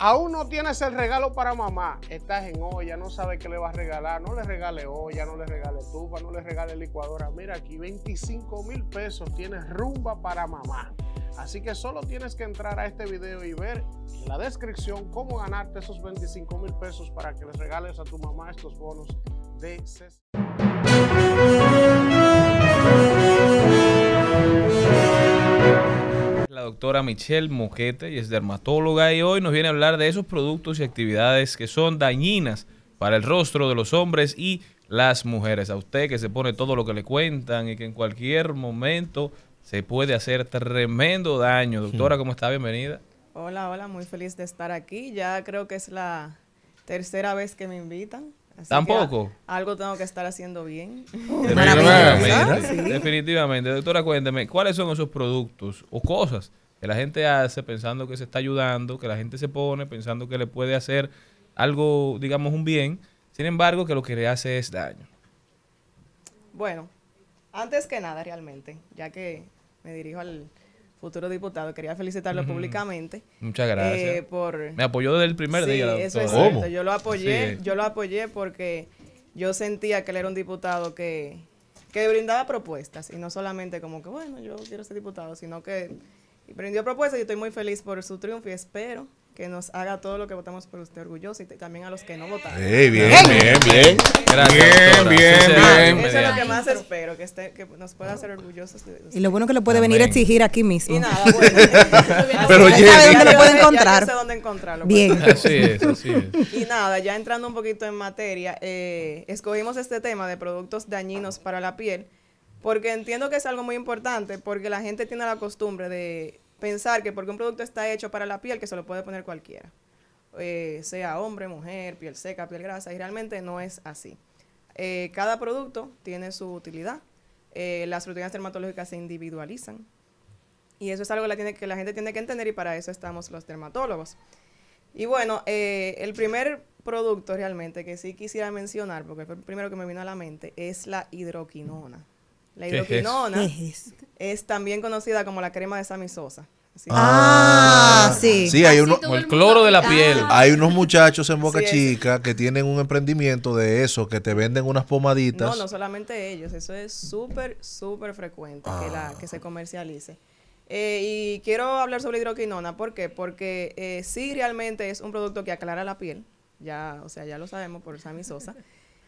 Aún no tienes el regalo para mamá, estás en olla, no sabes qué le vas a regalar, no le regale olla, no le regale tuba, no le regale licuadora. Mira aquí, 25 mil pesos tienes rumba para mamá. Así que solo tienes que entrar a este video y ver en la descripción cómo ganarte esos 25 mil pesos para que les regales a tu mamá estos bonos de CES doctora Michelle Moquete y es dermatóloga y hoy nos viene a hablar de esos productos y actividades que son dañinas para el rostro de los hombres y las mujeres. A usted que se pone todo lo que le cuentan y que en cualquier momento se puede hacer tremendo daño. Doctora, ¿cómo está? Bienvenida. Hola, hola, muy feliz de estar aquí. Ya creo que es la tercera vez que me invitan. Tampoco. algo tengo que estar haciendo bien. Definitivamente. Doctora, cuénteme, ¿cuáles son esos productos o cosas la gente hace pensando que se está ayudando, que la gente se pone pensando que le puede hacer algo, digamos, un bien, sin embargo, que lo que le hace es daño. Bueno, antes que nada, realmente, ya que me dirijo al futuro diputado, quería felicitarlo públicamente. Muchas eh, gracias. por... Me apoyó desde el primer día. Sí, eso es Yo lo apoyé, yo lo apoyé porque yo sentía que él era un diputado que, que brindaba propuestas y no solamente como que, bueno, yo quiero ser diputado, sino que y prendió propuestas y estoy muy feliz por su triunfo y espero que nos haga todo lo que votamos por usted orgulloso y también a los que no votaron. bien, bien, ¿Eh? bien, bien. Gracias. Bien, bien, bien, Eso es lo que más espero, que, esté, que nos pueda hacer orgullosos. De y lo bueno que lo puede venir a exigir aquí mismo. Y nada, bueno. Pero ya, lo puede encontrar. sé dónde encontrarlo. Pues. Bien. Así es, así es. Y nada, ya entrando un poquito en materia, eh, escogimos este tema de productos dañinos para la piel porque entiendo que es algo muy importante, porque la gente tiene la costumbre de pensar que porque un producto está hecho para la piel, que se lo puede poner cualquiera. Eh, sea hombre, mujer, piel seca, piel grasa, y realmente no es así. Eh, cada producto tiene su utilidad. Eh, las rutinas dermatológicas se individualizan. Y eso es algo que la, que la gente tiene que entender y para eso estamos los dermatólogos. Y bueno, el primer producto realmente que sí quisiera mencionar, porque fue el primero que me vino a la mente, es la hidroquinona. La hidroquinona es, también conocida como la crema de samisosa. Sosa. Ah, ah, sí. Sí, hay el cloro de la piel. Ah. Hay unos muchachos en Boca Chica que tienen un emprendimiento de eso, que te venden unas pomaditas. No, no solamente ellos, eso es súper, súper frecuente que, la, que se ah. comercialice. Eh, y quiero hablar sobre hidroquinona, ¿por qué? Porque eh, sí realmente es un producto que aclara la piel, ya, o sea, ya lo sabemos por Sammy Sosa.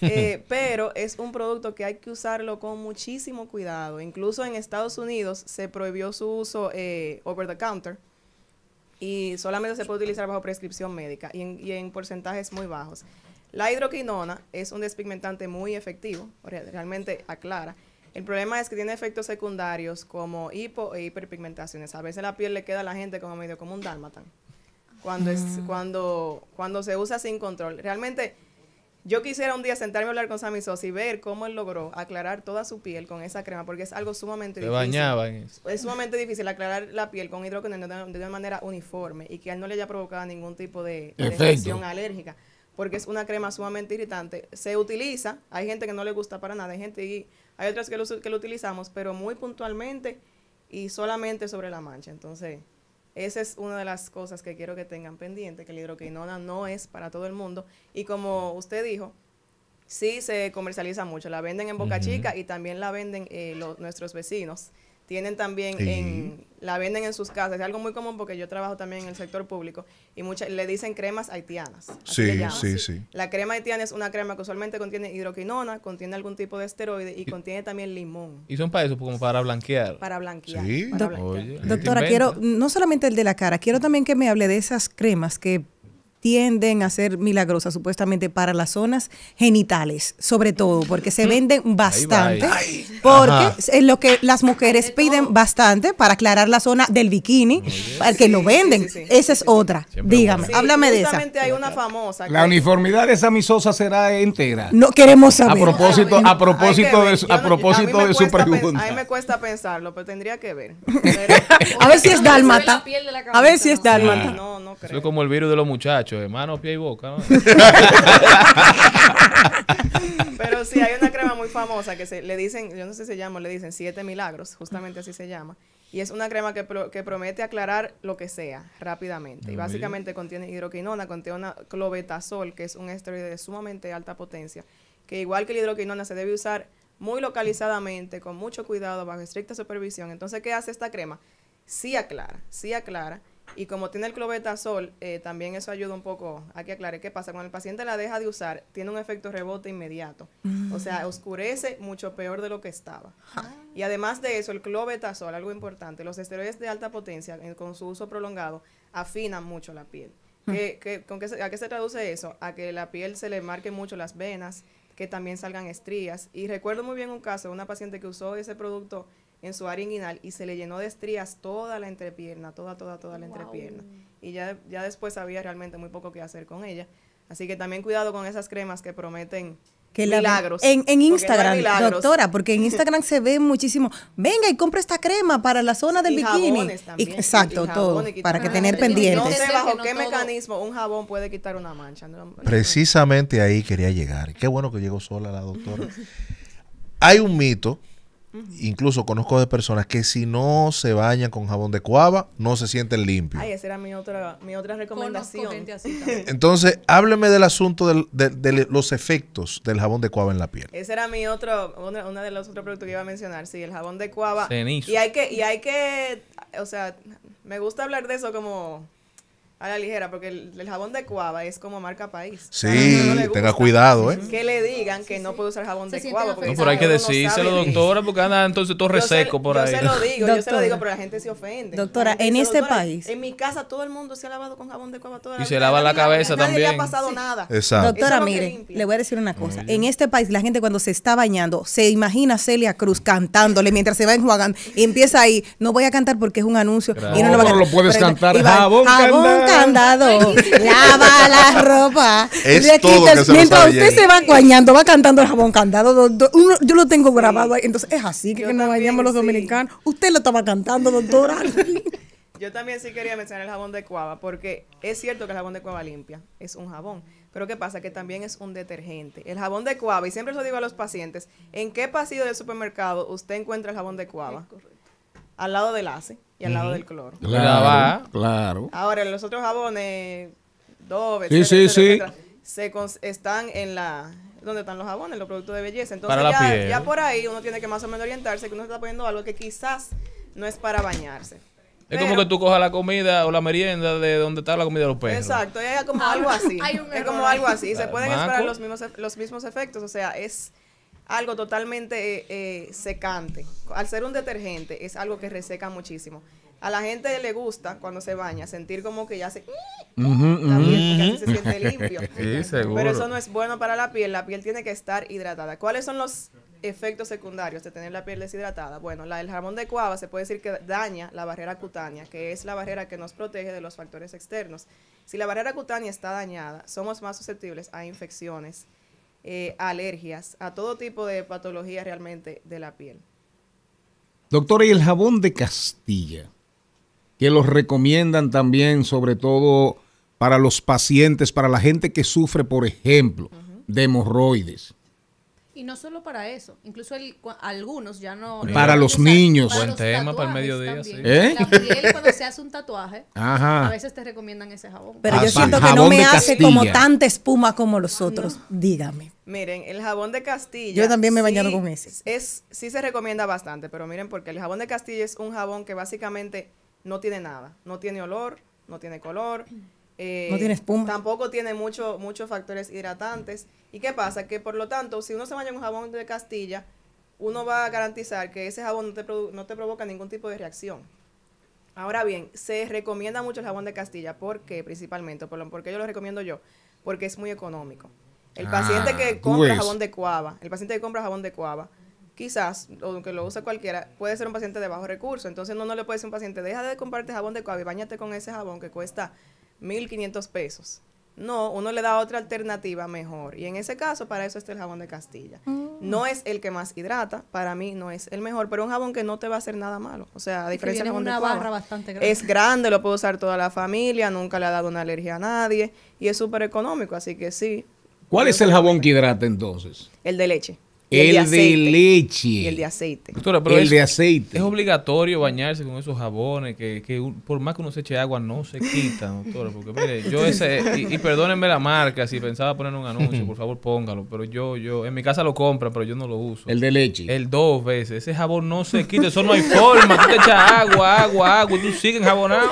Eh, pero es un producto que hay que usarlo con muchísimo cuidado. Incluso en Estados Unidos se prohibió su uso eh, over the counter y solamente se puede utilizar bajo prescripción médica y en, porcentajes muy bajos. La hidroquinona es un despigmentante muy efectivo, realmente aclara. El problema es que tiene efectos secundarios como hipo e hiperpigmentaciones. A veces la piel le queda a la gente como medio como un dálmatan. Cuando, ah. cuando, cuando se usa sin control. Realmente yo quisiera un día sentarme a hablar con Sammy Sosa y ver cómo él logró aclarar toda su piel con esa crema, porque es algo sumamente Te difícil. en eso. Es sumamente difícil aclarar la piel con hidrógeno de, una manera uniforme y que a él no le haya provocado ningún tipo de, de reacción alérgica, porque es una crema sumamente irritante. Se utiliza, hay gente que no le gusta para nada, hay gente y hay otras que lo, que lo utilizamos, pero muy puntualmente y solamente sobre la mancha. Entonces, esa es una de las cosas que quiero que tengan pendiente, que la hidroquinona no es para todo el mundo. Y como usted dijo, sí se comercializa mucho. La venden en Boca Chica y también la venden eh, nuestros vecinos tienen también en, la venden en sus casas. Es algo muy común porque yo trabajo también en el sector público y mucha le dicen cremas haitianas. Sí, sí, sí. La crema haitiana es una crema que usualmente contiene hidroquinona, contiene algún tipo de esteroide y, contiene también limón. ¿Y son para eso? Como para blanquear. Para blanquear. Sí. Doctora, quiero no solamente el de la cara, quiero también que me hable de esas cremas que tienden a ser milagrosas supuestamente para las zonas genitales, sobre todo, porque se venden bastante, porque es lo que las mujeres piden bastante para aclarar la zona del bikini, al que lo venden. esa es otra. Dígame, háblame de esa. La uniformidad de esa misosa será entera. No queremos saber. A propósito, a propósito de su, a propósito de su pregunta. A mí me cuesta pensarlo, pero tendría que ver. a ver si es dálmata. A ver si es dálmata. No, no creo. como el virus de los muchachos de mano, pie y boca, Pero sí, hay una crema muy famosa que se, le dicen, yo no sé si se llama, le dicen siete milagros, justamente así se llama. Y es una crema que, que promete aclarar lo que sea rápidamente. Y básicamente contiene hidroquinona, contiene una clobetasol, que es un esteroide de sumamente alta potencia, que igual que la hidroquinona se debe usar muy localizadamente, con mucho cuidado, bajo estricta supervisión. Entonces, ¿qué hace esta crema? Sí aclara, sí aclara y como tiene el clobetasol, eh, también eso ayuda un poco a que aclare qué pasa. Cuando el paciente la deja de usar, tiene un efecto rebote inmediato. O sea, mm. oscurece mucho peor de lo que estaba. Ah. Y además de eso, el clobetasol, algo importante, los esteroides de alta potencia eh, con su uso prolongado afinan mucho la piel. Mm. con ¿A qué se traduce eso? A que la piel se le marquen mucho las venas, que también salgan estrías. Y recuerdo muy bien un caso de una paciente que usó ese producto en su área y se le llenó de estrías toda la entrepierna, toda, toda, toda la entrepierna. Y ya, ya después había realmente muy poco que hacer con ella. Así que también cuidado con esas cremas que prometen milagros. en, Instagram, doctora, porque en Instagram se ve muchísimo. Venga y compra esta crema para la zona del bikini. exacto, todo. para que tener pendientes. No sé qué mecanismo un jabón puede quitar una mancha. Precisamente ahí quería llegar. Qué bueno que llegó sola la doctora. Hay un mito Incluso conozco de personas que si no se bañan con jabón de cuava, no se sienten limpios. Ay, esa era mi otra, mi otra recomendación. Entonces, hábleme del asunto de, los efectos del jabón de cuava en la piel. Ese era mi otro, una, de los otros productos que iba a mencionar, sí, el jabón de cuava. Y hay que, y hay que, o sea, me gusta hablar de eso como a la ligera, porque el, jabón de cuava es como marca país. Sí, tenga cuidado, ¿eh? Que le digan que no puede usar jabón de cuava. no, pero hay que decírselo, doctora, porque anda entonces todo reseco por ahí. Yo se lo digo, yo se lo digo, pero la gente se ofende. Doctora, en este país. En mi casa todo el mundo se ha lavado con jabón de cuava toda Y se lava la, cabeza también. no le ha pasado nada. Exacto. Doctora, mire, le voy a decir una cosa. En este país la gente cuando se está bañando, se imagina a Celia Cruz cantándole mientras se va enjuagando y empieza ahí, no voy a cantar porque es un anuncio. Y no, lo puedes cantar. Jabón, candado, lava la ropa. Es se mientras usted se va coñando, va cantando el jabón candado. yo lo tengo grabado Entonces es así que, que nos bañamos los dominicanos. Usted lo estaba cantando, doctora. Yo también sí quería mencionar el jabón de cuava, porque es cierto que el jabón de cuava limpia, es un jabón, pero ¿qué pasa? Que también es un detergente. El jabón de cuava, y siempre eso digo a los pacientes, ¿en qué pasillo del supermercado usted encuentra el jabón de cuava? Al lado del ACE y al lado del cloro. Claro, claro. Ahora, los otros jabones, sí, se están en la ¿Dónde están los jabones, los productos de belleza. Entonces ya, ya, por ahí uno tiene que más o menos orientarse que uno está poniendo algo que quizás no es para bañarse. Es como que tú cojas la comida o la merienda de donde está la comida de los perros. Exacto, es como ah, algo así. es como algo así. Se ah, pueden esperar los e, los mismos efectos. O sea, es algo totalmente eh, eh, secante. Al ser un detergente, es algo que reseca muchísimo. A la gente le gusta cuando se baña sentir como que ya se. se siente limpio. Pero eso no es bueno para la piel. La piel tiene que estar hidratada. ¿Cuáles son los efectos secundarios de tener la piel deshidratada? Bueno, la, el jabón de cuava se puede decir que daña la barrera cutánea, que es la barrera que nos protege de los factores externos. Si la barrera cutánea está dañada, somos más susceptibles a infecciones eh, alergias, a todo tipo de patologías realmente de la piel. Doctora, y el jabón de Castilla, que los recomiendan también, sobre todo para los pacientes, para la gente que sufre, por ejemplo, de hemorroides. Y no solo para eso, incluso algunos ya no... Para los niños. Para Buen tema para el mediodía. Sí. ¿Eh? cuando se hace un tatuaje, a veces te recomiendan ese jabón. Pero yo ah, siento que no me hace como tanta espuma como los otros. Dígame. Miren, el jabón de Castilla... Yo también me baño con ese. Es, sí se recomienda bastante, pero miren porque el jabón de Castilla es un jabón que básicamente no tiene nada. No tiene olor, no tiene color eh, no tiene espuma. Tampoco tiene mucho, muchos factores hidratantes. ¿Y qué pasa? Que por lo tanto, si uno se baña en un jabón de Castilla, uno va a garantizar que ese jabón no te, provoca ningún tipo de reacción. Ahora bien, se recomienda mucho el jabón de Castilla. ¿Por qué? Principalmente. Por lo, porque yo lo recomiendo yo? Porque es muy económico. El ah, paciente que compra jabón de cuava, el paciente que compra jabón de cuava, quizás, o que lo usa cualquiera, puede ser un paciente de bajo recurso. Entonces, no, no le puede decir a un paciente, deja de comprarte jabón de cuava y bañate con ese jabón que cuesta 1.500 pesos. No, uno le da otra alternativa mejor. Y en ese caso, para eso está el jabón de Castilla. Mm. No es el que más hidrata, para mí no es el mejor, pero es un jabón que no te va a hacer nada malo. O sea, a diferencia del jabón una barra bastante grande. Es grande, lo puede usar toda la familia, nunca le ha dado una alergia a nadie y es súper económico, así que sí. ¿Cuál es el jabón que hidrata entonces? El de leche. El, de, leche. el de aceite. Doctora, pero el de aceite. Es obligatorio bañarse con esos jabones que, por más que uno se eche agua no se quita, doctora. Porque mire, yo ese, y, perdónenme la marca, si pensaba poner un anuncio, por favor póngalo. Pero yo, yo, en mi casa lo compran, pero yo no lo uso. El de leche. El dos veces. Ese jabón no se quita, eso no hay forma. Tú te echas agua, agua, agua y tú sigues enjabonado.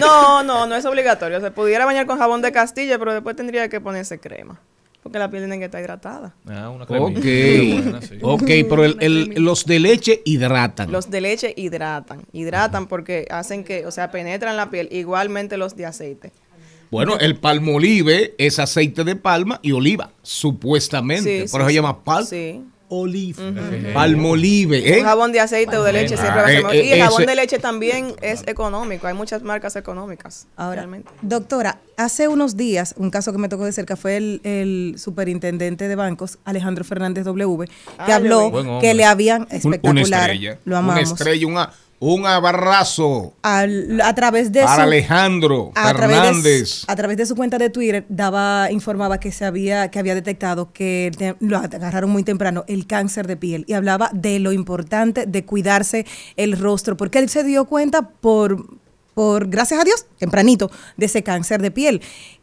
No, no, no es obligatorio. se pudiera bañar con jabón de castilla, pero después tendría que ponerse crema. Porque la piel tiene que estar hidratada. Ah, una crema. Ok, buena, sí. okay pero el, los de leche hidratan. Los de leche hidratan. Hidratan porque hacen que, o sea, penetran la piel. Igualmente los de aceite. Bueno, el palmolive es aceite de palma y oliva, supuestamente. Por eso se llama pal. Sí. Olive. Palmolive. Un ¿eh? jabón de aceite o de leche siempre ah, va eh, Y el eh, jabón de leche también es económico. Hay muchas marcas económicas. Ahora, realmente. doctora, hace unos días, un caso que me tocó de cerca fue el, superintendente de bancos, Alejandro Fernández W, que ah, habló que le habían espectacular. Lo un abrazo. a través de Alejandro a Fernández. a través de su cuenta de Twitter daba, informaba que se había, que había detectado que lo agarraron muy temprano, el cáncer de piel. Y hablaba de lo importante de cuidarse el rostro. Porque él se dio cuenta por, por gracias a Dios, tempranito, de ese cáncer de piel.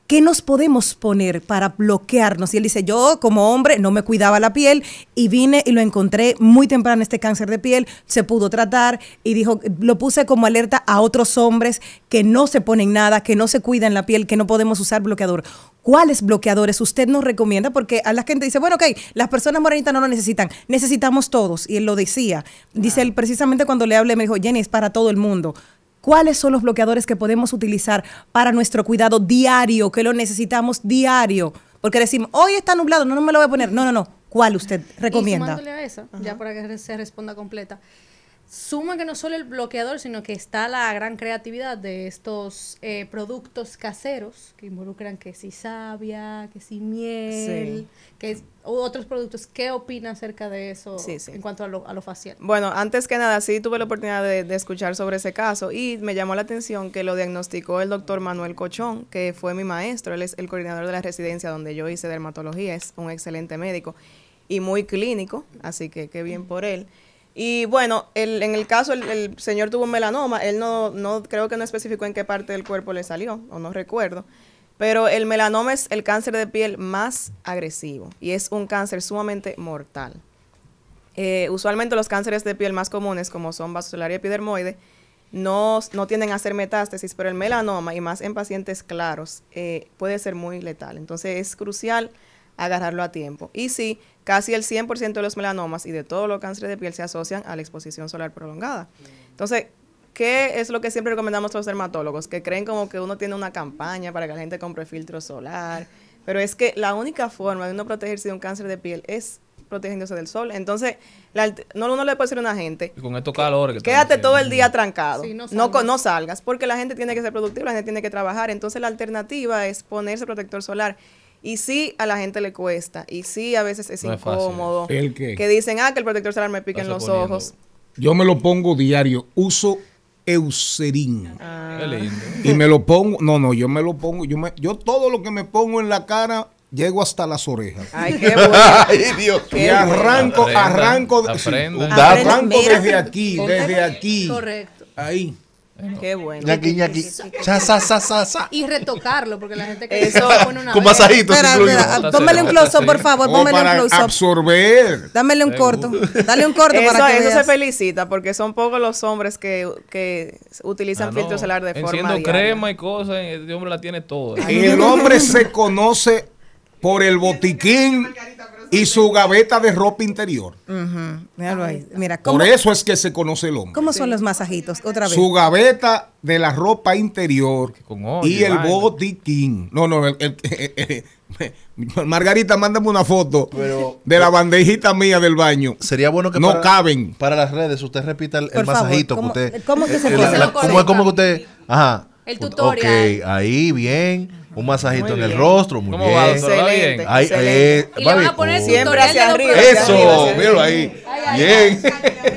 ¿qué nos podemos poner para bloquearnos? Y él dice, yo como hombre no me cuidaba la piel y vine y lo encontré muy temprano este cáncer de piel, se pudo tratar y dijo, lo puse como alerta a otros hombres que no se ponen nada, que no se cuidan la piel, que no podemos usar bloqueador. ¿Cuáles bloqueadores usted nos recomienda? Porque a la gente dice, bueno, ok, las personas morenitas no lo necesitan, necesitamos todos. Y él lo decía. Dice él, precisamente cuando le hablé, me dijo, Jenny, es para todo el mundo cuáles son los bloqueadores que podemos utilizar para nuestro cuidado diario, que lo necesitamos diario. Porque decimos, hoy está nublado, no, no me lo voy a poner. No, no, no. ¿Cuál usted recomienda? Y a eso, ya para que se responda completa suma que no solo el bloqueador, sino que está la gran creatividad de estos eh, productos caseros que involucran que si sabia, que si miel, que otros productos. ¿Qué opina acerca de eso en cuanto a lo, a lo, facial? Bueno, antes que nada, sí tuve la oportunidad de, de, escuchar sobre ese caso y me llamó la atención que lo diagnosticó el doctor Manuel Cochón, que fue mi maestro, él es el coordinador de la residencia donde yo hice dermatología, es un excelente médico y muy clínico, así que qué bien por él. Y bueno, en el caso, el, señor tuvo un melanoma, él no, creo que no especificó en qué parte del cuerpo le salió, o no recuerdo. Pero el melanoma es el cáncer de piel más agresivo y es un cáncer sumamente mortal. Eh, usualmente los cánceres de piel más comunes, como son vasocelular y epidermoide, no, no tienden a hacer metástasis, pero el melanoma, y más en pacientes claros, eh, puede ser muy letal. Entonces es crucial agarrarlo a tiempo. Y sí, casi el 100% de los melanomas y de todos los cánceres de piel se asocian a la exposición solar prolongada. Entonces, ¿qué es lo que siempre recomendamos a los dermatólogos? Que creen como que uno tiene una campaña para que la gente compre filtro solar, pero es que la única forma de uno protegerse de un cáncer de piel es protegiéndose del sol. Entonces, no uno le puede decir a una gente. con esto calor, Quédate todo el día trancado. no, No, no, salgas. Porque la gente tiene que ser productiva, la gente tiene que trabajar. Entonces, la alternativa es ponerse protector solar. Y sí, a la gente le cuesta. Y sí, a veces es incómodo. Que dicen, ah, que el protector solar me pique en los ojos. Yo me lo pongo diario. Uso Eucerin. Ah. lindo. Y me lo pongo, no, no, yo me lo pongo, yo, me, yo todo lo que me pongo en la cara llego hasta las orejas. Ay, qué bueno. Ay, Dios Y arranco, arranco, arranco desde aquí, desde aquí. Correcto. Ahí. Qué bueno. Yaqui, yaqui, ya sa, sa, sa, Y retocarlo, porque la gente que eso pone una. Con masajitos. Espera, espera. Tómale un close por favor. Dame un close Absorber. Dámele un corto. Dale un corto eso, para que. Eso se felicita, porque son pocos los hombres que, que utilizan ah, filtro solar de forma. Enciendo crema y cosas. El hombre la tiene toda. El hombre se conoce por el botiquín y su gaveta de ropa interior. Mira, ¿cómo? Por eso es que se conoce el hombre. ¿Cómo son los masajitos? Otra vez. Su gaveta de la ropa interior y el botitín. No, no, Margarita, mándame una foto de la bandejita mía del baño. Sería bueno que no caben. Para las redes, usted repita el, masajito usted. ¿Cómo que eh, se, conoce? ¿cómo, usted? Ajá. El tutorial. Ok, ahí, bien. Un masajito en el rostro, muy bien. Eh, y le van a poner siempre hacia arriba. Eso, míralo ahí. bien.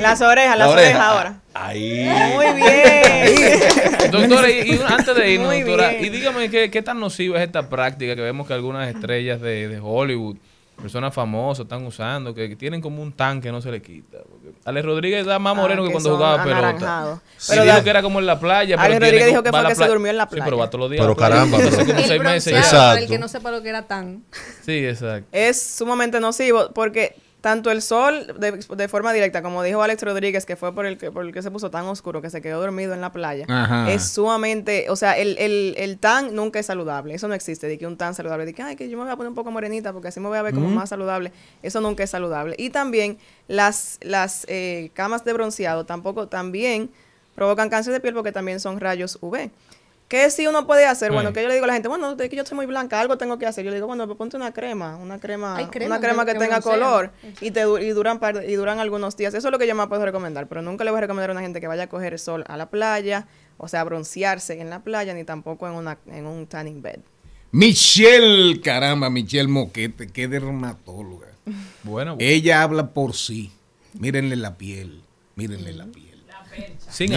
las orejas, las orejas ahora. Ahí. Muy bien. doctora, y, antes de irnos, doctora, y dígame qué, qué tan nociva es esta práctica que vemos que algunas estrellas de, de Hollywood personas famosas están usando, que, tienen como un tanque, no se le quita. Porque Alex Rodríguez da más moreno ah, que, cuando jugaba pelota. pero dijo que era como en la playa. Alex Rodríguez dijo que fue que se durmió en la playa. Sí, pero va todos los días. Pero caramba. Hace como seis meses. Exacto. El que no sepa lo que era tan. Sí, exacto. Es sumamente nocivo porque tanto el sol de, forma directa, como dijo Alex Rodríguez, que fue por el, que, por el que se puso tan oscuro, que se quedó dormido en la playa, es sumamente, o sea, el, el, el, tan nunca es saludable, eso no existe, de que un tan saludable, de que, ay, que yo me voy a poner un poco morenita porque así me voy a ver como más saludable, eso nunca es saludable. Y también las, las eh, camas de bronceado tampoco, también provocan cáncer de piel porque también son rayos UV. ¿Qué si uno puede hacer? Bueno, que yo le digo a la gente, bueno, es que yo soy muy blanca, algo tengo que hacer. Yo le digo, bueno, pues ponte una crema, una crema, una crema que, tenga color y te duran y duran algunos días. Eso es lo que yo más puedo recomendar, pero nunca le voy a recomendar a una gente que vaya a coger sol a la playa, o sea, broncearse en la playa ni tampoco en una en un tanning bed. Michelle, caramba, Michelle Moquete, qué dermatóloga. bueno. Ella habla por sí. Mírenle la piel, mírenle la piel. Sin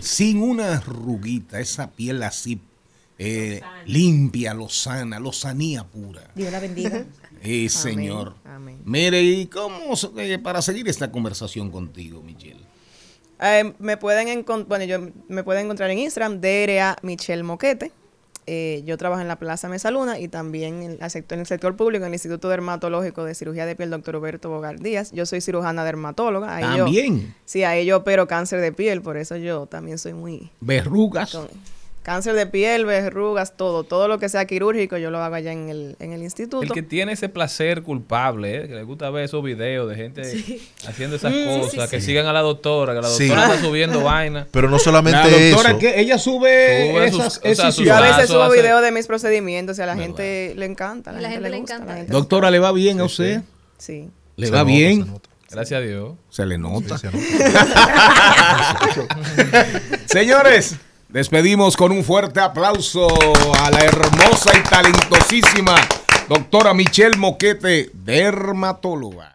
Sin una arruguita, esa piel así eh, limpia, lozana, lozanía pura. Dios la bendiga. Sí, eh, Señor. Mire, ¿y cómo eh, para seguir esta conversación contigo, Michelle? Eh, me pueden bueno, yo, me pueden encontrar en Instagram, DRA Michelle Moquete. Eh, yo trabajo en la Plaza mesa luna y también en el, sector, en el sector público, en el Instituto Dermatológico de Cirugía de Piel, doctor Roberto Bogardías. Yo soy cirujana dermatóloga. Ahí también. Yo, sí, ahí yo opero cáncer de piel, por eso yo también soy muy... Verrugas. Cáncer de piel, verrugas, todo. Todo lo que sea quirúrgico yo lo hago allá en el, instituto. El que tiene ese placer culpable, eh, que le gusta ver esos videos de gente haciendo esas mm, cosas, que sigan a la doctora, que la doctora está subiendo vaina. Pero no solamente la doctora, ella sube, a veces subo videos de mis procedimientos y a la gente le encanta. La, la gente, le, encanta. doctora, ¿le va bien a usted? Sí. ¿Le va bien? Gracias a Dios. Se le nota. Se le nota. Señores. Despedimos con un fuerte aplauso a la hermosa y talentosísima doctora Michelle Moquete, dermatóloga.